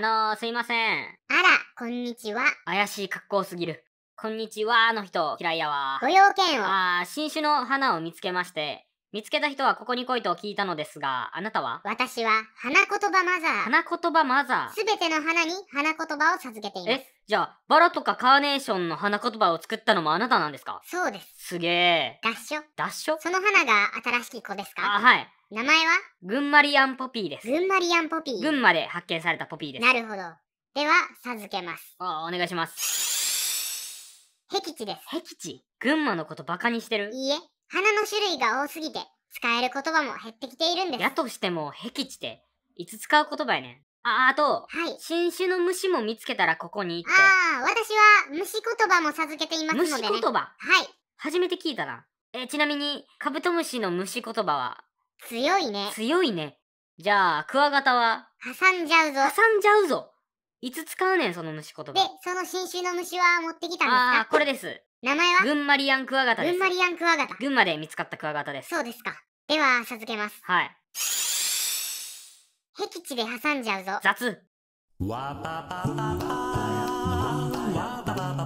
あのー、すいません。あら、こんにちは。怪しい格好すぎる。こんにちはの人、嫌いやわ。ご用件を。ああ、新種の花を見つけまして、見つけた人はここに来いと聞いたのですが、あなたは私は、花言葉マザー。花言葉マザー。すべての花に花言葉を授けています。え、じゃあ、バラとかカーネーションの花言葉を作ったのもあなたなんですかそうです。すげえ。脱書脱書その花が新しい子ですかあ、はい。名前は群馬リアンポピーです。群馬リアンポピー。群馬で発見されたポピーです。なるほど。では、授けます。ああ、お願いします。へきちです。へきち群馬のことバカにしてるいいえ、花の種類が多すぎて、使える言葉も減ってきているんです。やとしても、へきちって、いつ使う言葉やねん。あ、あと、はい、新種の虫も見つけたらここにって。ああ、私は虫言葉も授けていますので、ね、虫言葉はい。初めて聞いたな。え、ちなみに、カブトムシの虫言葉は強いね。強いね。じゃあ、クワガタは挟んじゃうぞ。挟んじゃうぞ。いつ使うねん、その虫言葉。で、その新種の虫は持ってきたんですかああ、これです。名前は群馬リアンクワガタです。群馬リアンクワガタ。群馬で見つかったクワガタです。そうですか。では、授けます。はい。僻地で挟んじゃうぞ。雑。わばぱばぱばぱばぱ